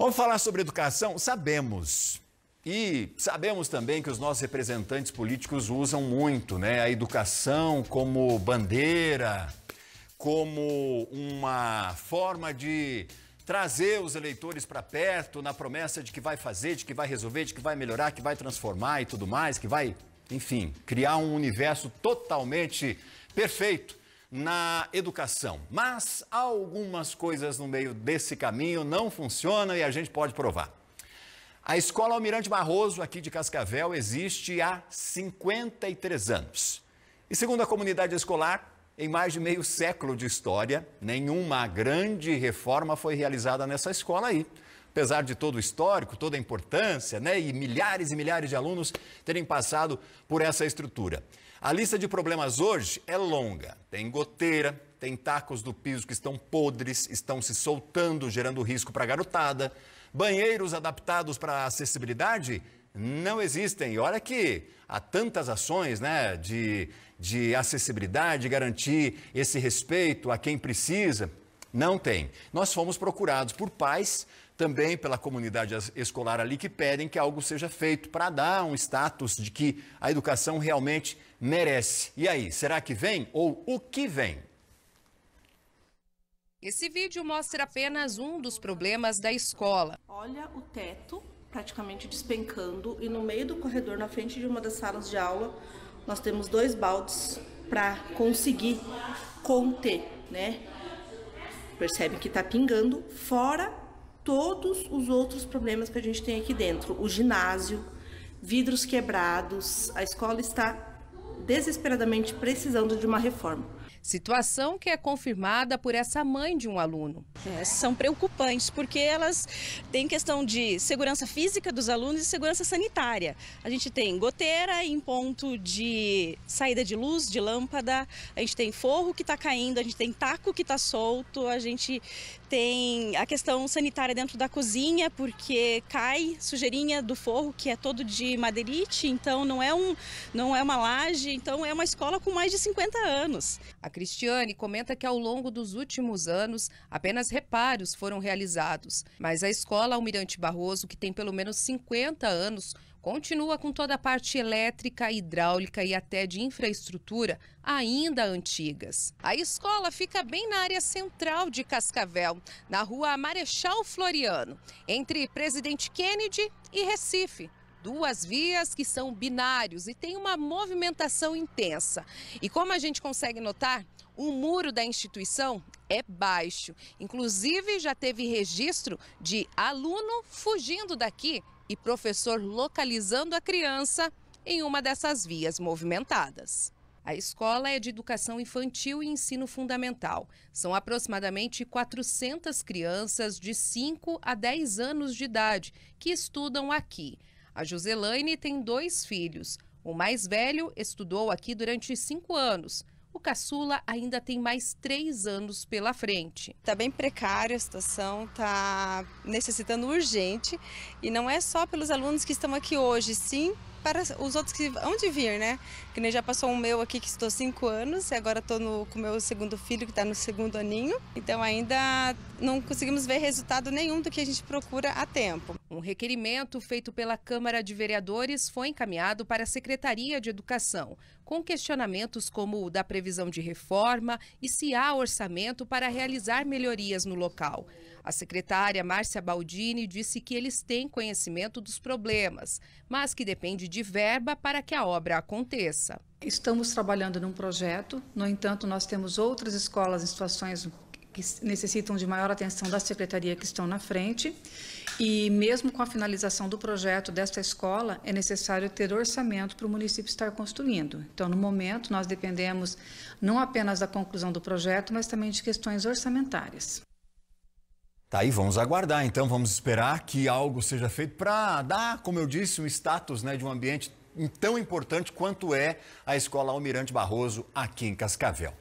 Vamos falar sobre educação? Sabemos. E sabemos também que os nossos representantes políticos usam muito né, a educação como bandeira, como uma forma de trazer os eleitores para perto na promessa de que vai fazer, de que vai resolver, de que vai melhorar, que vai transformar e tudo mais, que vai, enfim, criar um universo totalmente perfeito na educação. Mas algumas coisas no meio desse caminho não funcionam e a gente pode provar. A Escola Almirante Barroso, aqui de Cascavel, existe há 53 anos. E segundo a comunidade escolar, em mais de meio século de história, nenhuma grande reforma foi realizada nessa escola aí. Apesar de todo o histórico, toda a importância, né, e milhares e milhares de alunos terem passado por essa estrutura. A lista de problemas hoje é longa. Tem goteira, tem tacos do piso que estão podres, estão se soltando, gerando risco para a garotada. Banheiros adaptados para acessibilidade não existem. E olha que há tantas ações né, de, de acessibilidade, garantir esse respeito a quem precisa. Não tem. Nós fomos procurados por pais também pela comunidade escolar ali que pedem que algo seja feito para dar um status de que a educação realmente merece. E aí, será que vem ou o que vem? Esse vídeo mostra apenas um dos problemas da escola. Olha o teto praticamente despencando e no meio do corredor, na frente de uma das salas de aula, nós temos dois baldes para conseguir conter, né? Percebe que está pingando, fora todos os outros problemas que a gente tem aqui dentro. O ginásio, vidros quebrados, a escola está desesperadamente precisando de uma reforma. Situação que é confirmada por essa mãe de um aluno. É, são preocupantes, porque elas têm questão de segurança física dos alunos e segurança sanitária. A gente tem goteira em ponto de saída de luz, de lâmpada, a gente tem forro que está caindo, a gente tem taco que está solto, a gente tem a questão sanitária dentro da cozinha, porque cai sujeirinha do forro, que é todo de madeirite, então não é, um, não é uma laje, então é uma escola com mais de 50 anos. A Cristiane comenta que ao longo dos últimos anos apenas reparos foram realizados, mas a escola Almirante Barroso, que tem pelo menos 50 anos, continua com toda a parte elétrica, hidráulica e até de infraestrutura ainda antigas. A escola fica bem na área central de Cascavel, na rua Marechal Floriano, entre Presidente Kennedy e Recife duas vias que são binários e tem uma movimentação intensa. E como a gente consegue notar, o muro da instituição é baixo. Inclusive, já teve registro de aluno fugindo daqui e professor localizando a criança em uma dessas vias movimentadas. A escola é de educação infantil e ensino fundamental. São aproximadamente 400 crianças de 5 a 10 anos de idade que estudam aqui. A Joselaine tem dois filhos. O mais velho estudou aqui durante cinco anos. O caçula ainda tem mais três anos pela frente. Está bem precária a situação, está necessitando urgente. E não é só pelos alunos que estão aqui hoje, sim para os outros que vão de vir, né? Que nem já passou um meu aqui que estou cinco anos e agora estou com o meu segundo filho que está no segundo aninho. Então ainda não conseguimos ver resultado nenhum do que a gente procura a tempo. Um requerimento feito pela Câmara de Vereadores foi encaminhado para a Secretaria de Educação, com questionamentos como o da previsão de reforma e se há orçamento para realizar melhorias no local. A secretária Márcia Baldini disse que eles têm conhecimento dos problemas, mas que depende de verba para que a obra aconteça. Estamos trabalhando num projeto, no entanto, nós temos outras escolas em situações que necessitam de maior atenção da secretaria que estão na frente. E mesmo com a finalização do projeto desta escola, é necessário ter orçamento para o município estar construindo. Então, no momento, nós dependemos não apenas da conclusão do projeto, mas também de questões orçamentárias. Tá aí, vamos aguardar então, vamos esperar que algo seja feito para dar, como eu disse, um status né, de um ambiente tão importante quanto é a Escola Almirante Barroso aqui em Cascavel.